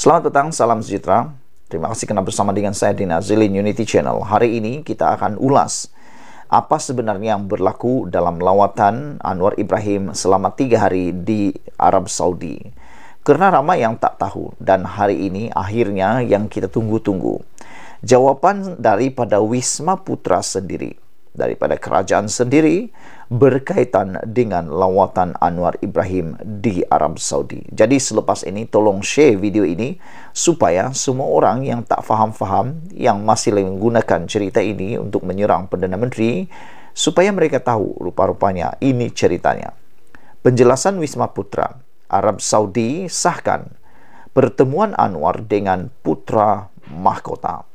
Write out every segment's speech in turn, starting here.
Selamat datang, salam sejahtera. Terima kasih kena bersama dengan saya di Nazilin Unity Channel. Hari ini kita akan ulas apa sebenarnya yang berlaku dalam lawatan Anwar Ibrahim selama tiga hari di Arab Saudi. Karena ramai yang tak tahu dan hari ini akhirnya yang kita tunggu-tunggu. jawapan daripada Wisma Putra sendiri daripada kerajaan sendiri berkaitan dengan lawatan Anwar Ibrahim di Arab Saudi. Jadi selepas ini tolong share video ini supaya semua orang yang tak faham-faham yang masih menggunakan cerita ini untuk menyerang Perdana Menteri supaya mereka tahu rupa-rupanya ini ceritanya. Penjelasan Wisma Putra Arab Saudi sahkan pertemuan Anwar dengan putra mahkota.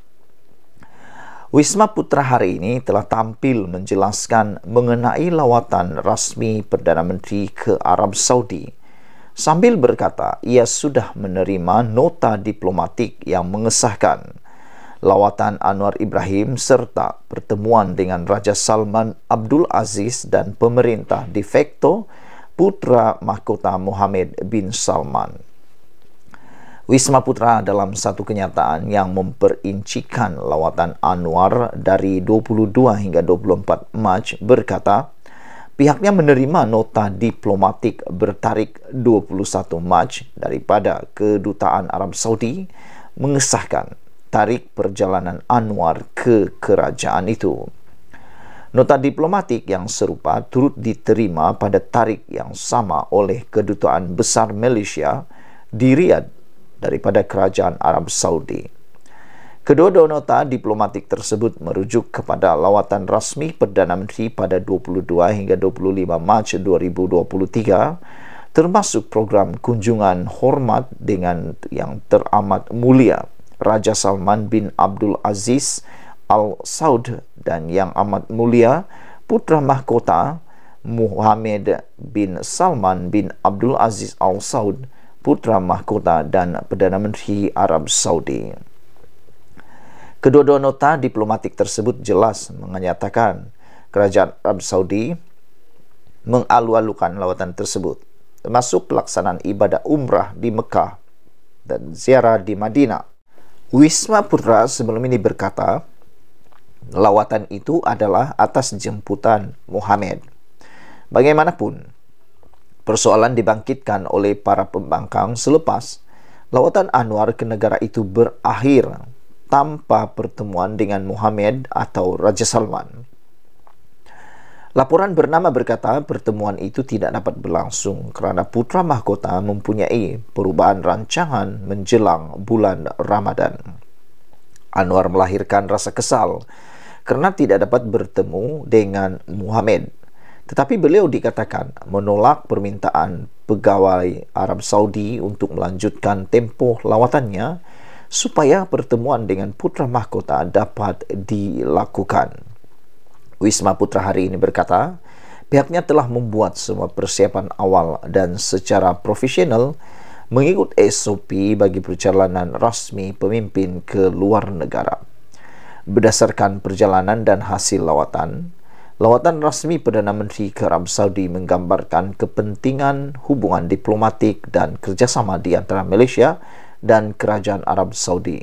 Wisma Putra hari ini telah tampil menjelaskan mengenai lawatan rasmi Perdana Menteri ke Arab Saudi. Sambil berkata, ia sudah menerima nota diplomatik yang mengesahkan lawatan Anwar Ibrahim serta pertemuan dengan Raja Salman Abdul Aziz dan pemerintah de facto Putra Mahkota Mohammed bin Salman. Wisma Putra dalam satu kenyataan yang memperincikan lawatan Anwar dari 22 hingga 24 Mac berkata, pihaknya menerima nota diplomatik bertarik 21 Mac daripada Kedutaan Arab Saudi mengesahkan tarik perjalanan Anwar ke kerajaan itu. Nota diplomatik yang serupa turut diterima pada tarik yang sama oleh Kedutaan Besar Malaysia di Riyadh daripada kerajaan Arab Saudi. Kedua dua nota diplomatik tersebut merujuk kepada lawatan rasmi Perdana Menteri pada 22 hingga 25 Mac 2023 termasuk program kunjungan hormat dengan yang teramat mulia Raja Salman bin Abdul Aziz Al Saud dan yang amat mulia Putra Mahkota Muhammad bin Salman bin Abdul Aziz Al Saud. Putra Mahkota dan Perdana Menteri Arab Saudi. Kedua-dua nota diplomatik tersebut jelas menyatakan kerajaan Arab Saudi mengalu-alukan lawatan tersebut termasuk pelaksanaan ibadah umrah di Mekah dan ziarah di Madinah. Wisma Putra sebelum ini berkata, lawatan itu adalah atas jemputan Muhammad. Bagaimanapun, Persoalan dibangkitkan oleh para pembangkang selepas lawatan Anwar ke negara itu berakhir tanpa pertemuan dengan Muhammad atau Raja Salman. Laporan bernama berkata pertemuan itu tidak dapat berlangsung kerana putra mahkota mempunyai perubahan rancangan menjelang bulan Ramadan. Anwar melahirkan rasa kesal kerana tidak dapat bertemu dengan Muhammad tetapi beliau dikatakan menolak permintaan pegawai Arab Saudi untuk melanjutkan tempoh lawatannya supaya pertemuan dengan putra mahkota dapat dilakukan. Wisma Putra hari ini berkata, pihaknya telah membuat semua persiapan awal dan secara profesional mengikut SOP bagi perjalanan rasmi pemimpin ke luar negara. Berdasarkan perjalanan dan hasil lawatan, Lawatan rasmi Perdana Menteri ke Arab Saudi menggambarkan kepentingan hubungan diplomatik dan kerjasama di antara Malaysia dan Kerajaan Arab Saudi.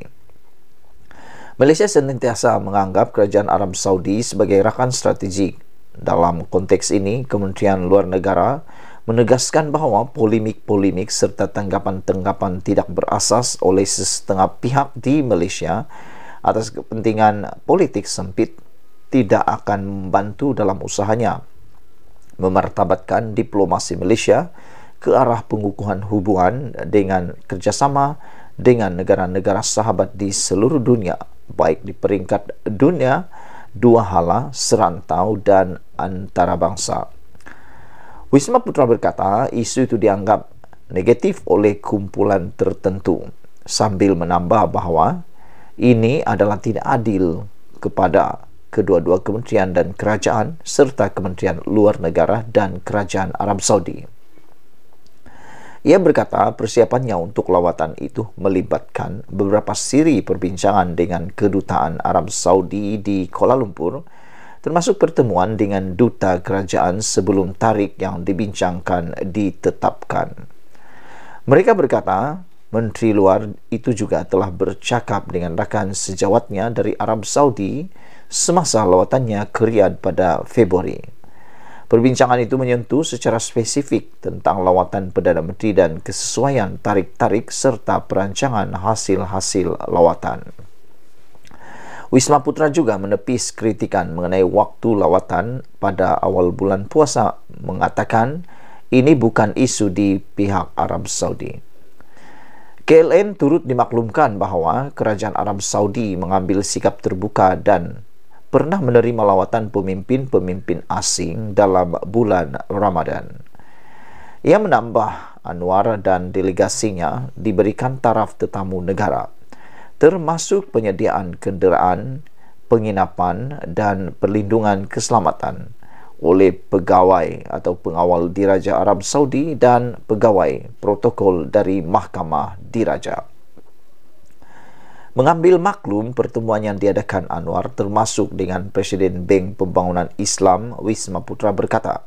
Malaysia sentiasa menganggap Kerajaan Arab Saudi sebagai rakan strategik. Dalam konteks ini, Kementerian Luar Negara menegaskan bahawa polemik-polemik serta tanggapan-tanggapan tidak berasas oleh setengah pihak di Malaysia atas kepentingan politik sempit tidak akan membantu dalam usahanya memartabatkan diplomasi Malaysia ke arah pengukuhan hubungan dengan kerjasama dengan negara-negara sahabat di seluruh dunia baik di peringkat dunia, dua hala, serantau dan antarabangsa. Wisma Putra berkata isu itu dianggap negatif oleh kumpulan tertentu sambil menambah bahawa ini adalah tidak adil kepada kedua-dua kementerian dan kerajaan serta kementerian luar negara dan kerajaan Arab Saudi. Ia berkata persiapannya untuk lawatan itu melibatkan beberapa siri perbincangan dengan kedutaan Arab Saudi di Kuala Lumpur termasuk pertemuan dengan duta kerajaan sebelum tarikh yang dibincangkan ditetapkan. Mereka berkata menteri luar itu juga telah bercakap dengan rakan sejawatnya dari Arab Saudi semasa lawatannya ke Riyadh pada Februari. Perbincangan itu menyentuh secara spesifik tentang lawatan Perdana Menteri dan kesesuaian tarik-tarik serta perancangan hasil-hasil lawatan. Wisma Putra juga menepis kritikan mengenai waktu lawatan pada awal bulan puasa mengatakan ini bukan isu di pihak Arab Saudi. KLN turut dimaklumkan bahawa kerajaan Arab Saudi mengambil sikap terbuka dan pernah menerima lawatan pemimpin-pemimpin asing dalam bulan Ramadan. Ia menambah Anwar dan delegasinya diberikan taraf tetamu negara, termasuk penyediaan kenderaan, penginapan dan perlindungan keselamatan oleh pegawai atau pengawal diraja Arab Saudi dan pegawai protokol dari Mahkamah Diraja mengambil maklum pertemuan yang diadakan Anwar termasuk dengan Presiden Bank Pembangunan Islam Wisma Putra berkata,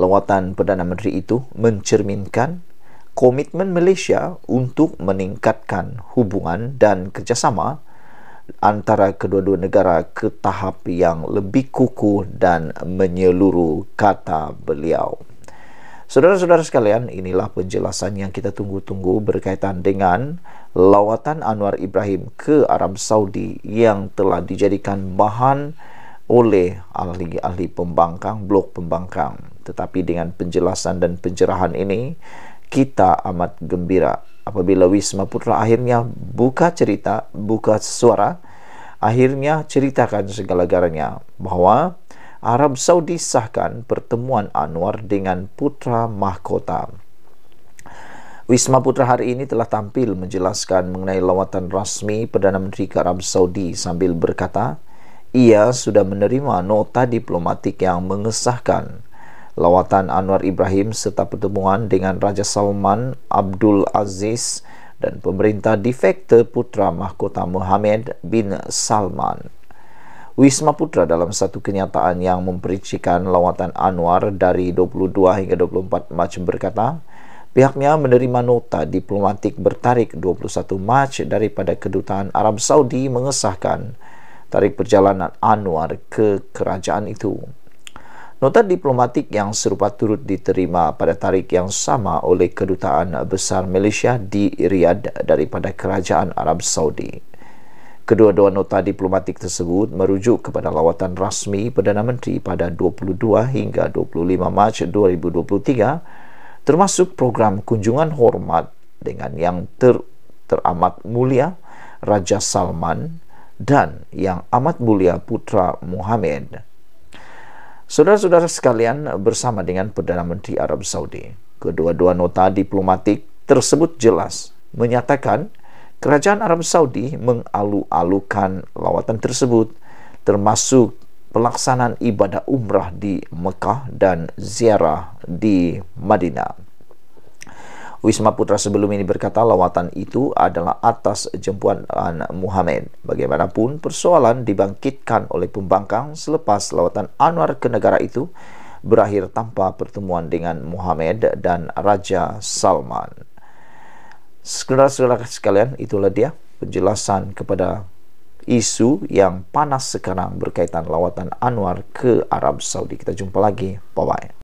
lawatan Perdana Menteri itu mencerminkan komitmen Malaysia untuk meningkatkan hubungan dan kerjasama antara kedua-dua negara ke tahap yang lebih kukuh dan menyeluruh kata beliau. Saudara-saudara sekalian, inilah penjelasan yang kita tunggu-tunggu berkaitan dengan lawatan Anwar Ibrahim ke Arab Saudi yang telah dijadikan bahan oleh ahli-ahli pembangkang, blok pembangkang. Tetapi dengan penjelasan dan pencerahan ini, kita amat gembira apabila Wisma Putra akhirnya buka cerita, buka suara, akhirnya ceritakan segala-galanya bahwa Arab Saudi sahkan pertemuan Anwar dengan putra mahkota. Wisma Putra hari ini telah tampil menjelaskan mengenai lawatan rasmi Perdana Menteri ke Arab Saudi sambil berkata, ia sudah menerima nota diplomatik yang mengesahkan lawatan Anwar Ibrahim serta pertemuan dengan Raja Salman Abdul Aziz dan pemerintah defekte putra mahkota Muhammad bin Salman. Wisma Putra dalam satu kenyataan yang memperincikan lawatan Anwar dari 22 hingga 24 Mac berkata, pihaknya menerima nota diplomatik bertarik 21 Mac daripada kedutaan Arab Saudi mengesahkan tarik perjalanan Anwar ke kerajaan itu. Nota diplomatik yang serupa turut diterima pada tarik yang sama oleh kedutaan besar Malaysia di Riyadh daripada kerajaan Arab Saudi. Kedua-dua nota diplomatik tersebut merujuk kepada lawatan rasmi Perdana Menteri pada 22 hingga 25 Mac 2023 termasuk program kunjungan hormat dengan yang ter, teramat mulia Raja Salman dan yang amat mulia Putra Muhammad. Saudara-saudara sekalian bersama dengan Perdana Menteri Arab Saudi, kedua-dua nota diplomatik tersebut jelas menyatakan Kerajaan Arab Saudi mengalu-alukan lawatan tersebut termasuk pelaksanaan ibadah umrah di Mekah dan ziarah di Madinah. Wisma Putra sebelum ini berkata lawatan itu adalah atas jemputan Muhammad. Bagaimanapun persoalan dibangkitkan oleh pembangkang selepas lawatan Anwar ke negara itu berakhir tanpa pertemuan dengan Muhammad dan Raja Salman. Saudara-saudara sekalian, itulah dia penjelasan kepada isu yang panas sekarang berkaitan lawatan Anwar ke Arab Saudi. Kita jumpa lagi. Bye-bye.